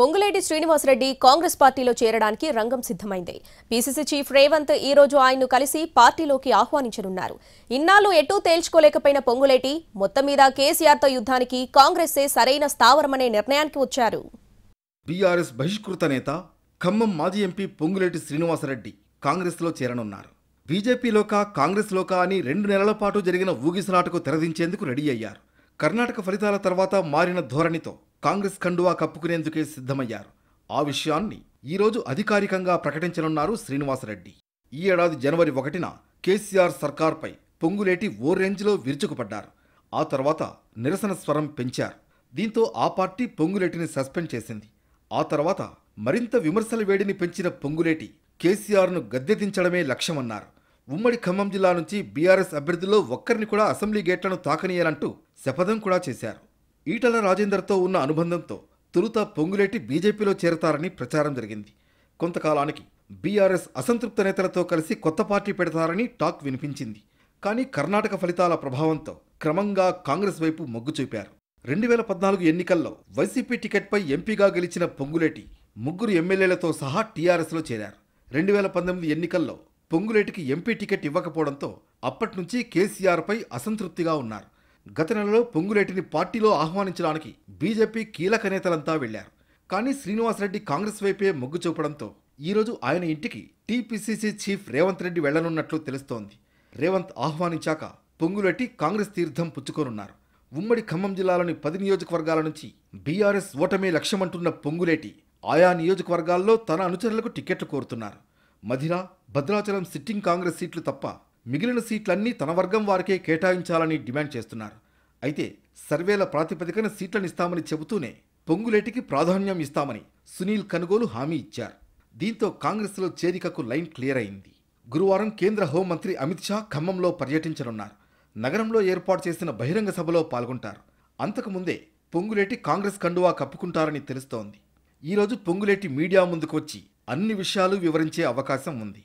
పొంగులేటి శ్రీనివాసరెడ్డి కాంగ్రెస్ పార్టీలో చేరడానికి రంగం సిద్ధమైంది పీసీసీ చీఫ్ రేవంత్ ఈ రోజు ఆయన్ను కలిసి పార్టీలోకి ఆహ్వానించనున్నారు ఇన్నాళ్లు ఎటూ తేల్చుకోలేకపోయిన పొంగులేటి మొత్తం మీద కేసీఆర్తో యుద్ధానికి కాంగ్రెస్సే సరైన స్థావరమనే నిర్ణయానికి వచ్చారు బీఆర్ఎస్ బహిష్కృత నేత ఖమ్మం మాజీ ఎంపీ పొంగులేటి శ్రీనివాసరెడ్డి కాంగ్రెస్లో చేరనున్నారు బీజేపీలోకా కాంగ్రెస్లోకా అని రెండు నెలల పాటు జరిగిన ఊగిసలాటకు తెరదించేందుకు రెడీ అయ్యారు కర్ణాటక ఫలితాల తర్వాత మారిన ధోరణితో కాంగ్రెస్ కండువా కప్పుకునేందుకే సిద్ధమయ్యారు ఆ విషయాన్ని ఈరోజు అధికారికంగా ప్రకటించనున్నారు శ్రీనివాసరెడ్డి ఈ ఏడాది జనవరి ఒకటిన కేసీఆర్ సర్కార్పై పొంగులేటి ఓ రేంజ్లో విరుచుకుపడ్డారు ఆ తర్వాత నిరసన స్వరం పెంచారు దీంతో ఆ పార్టీ పొంగులేటిని సస్పెండ్ చేసింది ఆ తర్వాత మరింత విమర్శల వేడిని పెంచిన పొంగులేటి కేసీఆర్ను గద్దెదించడమే లక్ష్యమన్నారు ఉమ్మడి ఖమ్మం జిల్లా నుంచి బీఆర్ఎస్ అభ్యర్థుల్లో ఒక్కరిని కూడా అసెంబ్లీ గేట్లను తాకనీయాలంటూ శపథం కూడా చేశారు ఈటల రాజేందర్తో ఉన్న అనుబంధంతో తొలుత పొంగులేటి బీజేపీలో చేరతారని ప్రచారం జరిగింది కొంతకాలానికి బీఆర్ఎస్ అసంతృప్త నేతలతో కలిసి కొత్త పార్టీ పెడతారని టాక్ వినిపించింది కానీ కర్ణాటక ఫలితాల ప్రభావంతో క్రమంగా కాంగ్రెస్ వైపు మొగ్గు చూపారు రెండు వేల పద్నాలుగు ఎన్నికల్లో వైసీపీ టికెట్పై ఎంపీగా గెలిచిన పొంగులేటి ముగ్గురు ఎమ్మెల్యేలతో సహా టీఆర్ఎస్లో చేరారు రెండు వేల పంతొమ్మిది ఎన్నికల్లో పొంగులేటికి ఎంపీ టికెట్ ఇవ్వకపోవడంతో అప్పటినుంచి కేసీఆర్పై అసంతృప్తిగా ఉన్నారు గత నెలలో పొంగులేటిని పార్టీలో ఆహ్వానించడానికి బీజేపీ కీలక నేతలంతా వెళ్లారు కానీ శ్రీనివాసరెడ్డి కాంగ్రెస్ వైపే మొగ్గు చూపడంతో ఈరోజు ఆయన ఇంటికి టీపీసీసీ చీఫ్ రేవంత్ రెడ్డి వెళ్లనున్నట్లు తెలుస్తోంది రేవంత్ ఆహ్వానించాక పొంగులేటి కాంగ్రెస్ తీర్థం పుచ్చుకోనున్నారు ఉమ్మడి ఖమ్మం జిల్లాలోని పది నియోజకవర్గాల నుంచి బీఆర్ఎస్ ఓటమే లక్ష్యమంటున్న పొంగులేటి ఆయా నియోజకవర్గాల్లో తన అనుచరులకు టికెట్లు కోరుతున్నారు మధిర భద్రాచలం సిట్టింగ్ కాంగ్రెస్ సీట్లు తప్ప మిగిలిన సీట్లన్నీ తన వర్గం వారికే కేటాయించాలని డిమాండ్ చేస్తున్నారు అయితే సర్వేల ప్రాతిపదికన సీట్లను ఇస్తామని చెబుతూనే పొంగులేటికి ప్రాధాన్యం ఇస్తామని సునీల్ కనుగోలు హామీ ఇచ్చారు దీంతో కాంగ్రెస్లో చేరికకు లైన్ క్లియర్ అయింది గురువారం కేంద్ర హోంమంత్రి అమిత్ షా ఖమ్మంలో పర్యటించనున్నారు నగరంలో ఏర్పాటు చేసిన బహిరంగ సభలో పాల్గొంటారు అంతకుముందే పొంగులేటి కాంగ్రెస్ కండువా కప్పుకుంటారని తెలుస్తోంది ఈరోజు పొంగులేటి మీడియా ముందుకు వచ్చి అన్ని విషయాలు వివరించే అవకాశం ఉంది